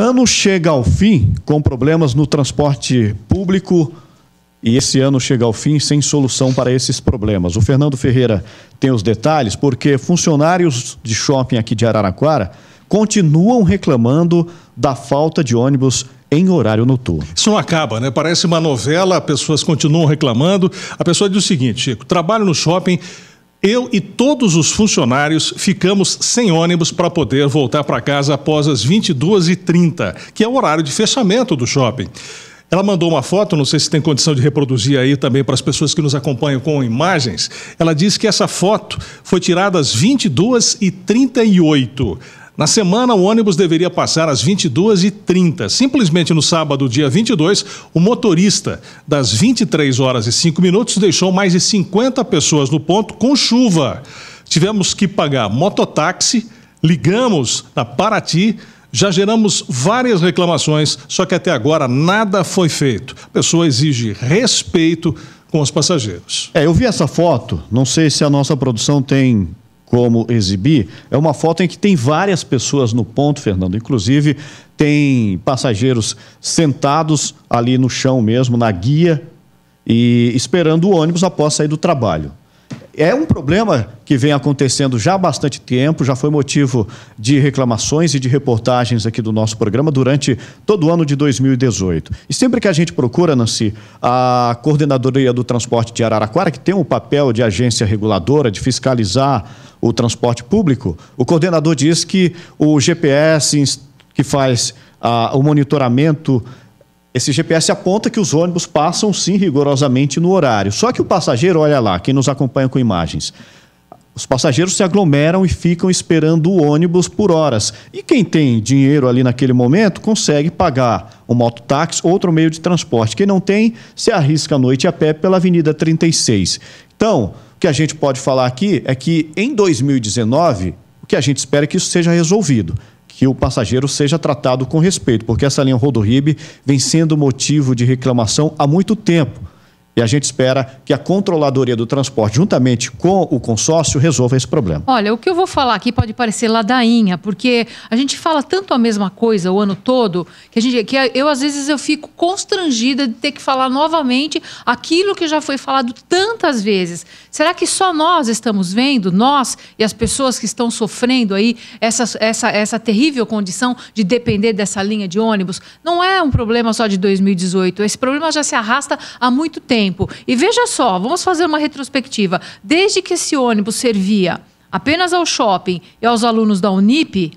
Ano chega ao fim com problemas no transporte público e esse ano chega ao fim sem solução para esses problemas. O Fernando Ferreira tem os detalhes porque funcionários de shopping aqui de Araraquara continuam reclamando da falta de ônibus em horário noturno. Isso não acaba, né? Parece uma novela, pessoas continuam reclamando. A pessoa diz o seguinte, Chico, trabalho no shopping eu e todos os funcionários ficamos sem ônibus para poder voltar para casa após as 22h30, que é o horário de fechamento do shopping. Ela mandou uma foto, não sei se tem condição de reproduzir aí também para as pessoas que nos acompanham com imagens. Ela disse que essa foto foi tirada às 22h38. Na semana, o ônibus deveria passar às 22h30. Simplesmente no sábado, dia 22, o motorista, das 23 horas e 5 minutos, deixou mais de 50 pessoas no ponto com chuva. Tivemos que pagar mototáxi, ligamos na Paraty, já geramos várias reclamações, só que até agora nada foi feito. A pessoa exige respeito com os passageiros. É, eu vi essa foto, não sei se a nossa produção tem como exibir, é uma foto em que tem várias pessoas no ponto, Fernando. Inclusive, tem passageiros sentados ali no chão mesmo, na guia, e esperando o ônibus após sair do trabalho. É um problema que vem acontecendo já há bastante tempo, já foi motivo de reclamações e de reportagens aqui do nosso programa durante todo o ano de 2018. E sempre que a gente procura, Nancy, a Coordenadoria do Transporte de Araraquara, que tem o um papel de agência reguladora, de fiscalizar o transporte público, o coordenador diz que o GPS que faz ah, o monitoramento esse GPS aponta que os ônibus passam sim rigorosamente no horário. Só que o passageiro, olha lá, quem nos acompanha com imagens, os passageiros se aglomeram e ficam esperando o ônibus por horas. E quem tem dinheiro ali naquele momento consegue pagar um mototáxi, outro meio de transporte. Quem não tem, se arrisca à noite a pé pela Avenida 36. Então, o que a gente pode falar aqui é que em 2019, o que a gente espera é que isso seja resolvido que o passageiro seja tratado com respeito, porque essa linha RodoRibe vem sendo motivo de reclamação há muito tempo. E a gente espera que a controladoria do transporte, juntamente com o consórcio, resolva esse problema. Olha, o que eu vou falar aqui pode parecer ladainha, porque a gente fala tanto a mesma coisa o ano todo, que, a gente, que eu às vezes eu fico constrangida de ter que falar novamente aquilo que já foi falado tantas vezes. Será que só nós estamos vendo, nós e as pessoas que estão sofrendo aí essa, essa, essa terrível condição de depender dessa linha de ônibus? Não é um problema só de 2018, esse problema já se arrasta há muito tempo tempo. E veja só, vamos fazer uma retrospectiva. Desde que esse ônibus servia apenas ao shopping e aos alunos da Unip,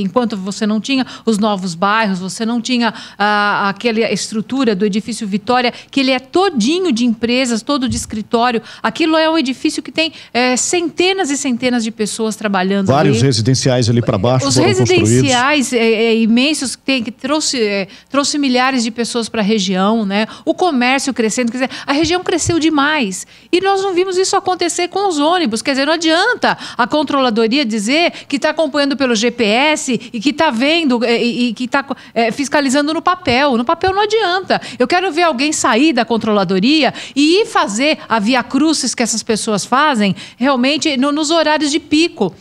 enquanto você não tinha os novos bairros, você não tinha ah, aquela estrutura do edifício Vitória, que ele é todinho de empresas, todo de escritório. Aquilo é um edifício que tem é, centenas e centenas de pessoas trabalhando. Vários ali. residenciais ali para baixo. Os residenciais é, é, imensos que, tem, que trouxe, trouxe milhares de pessoas para a região, né? O comércio crescendo, quer dizer, a região cresceu demais. E nós não vimos isso acontecer com os ônibus. Quer dizer, não adianta a controladoria dizer que está acompanhando pelo GPS e que está vendo é, e, e que está é, fiscalizando no papel. No papel não adianta. Eu quero ver alguém sair da controladoria e ir fazer a via crucis que essas pessoas fazem realmente no, nos horários de pico.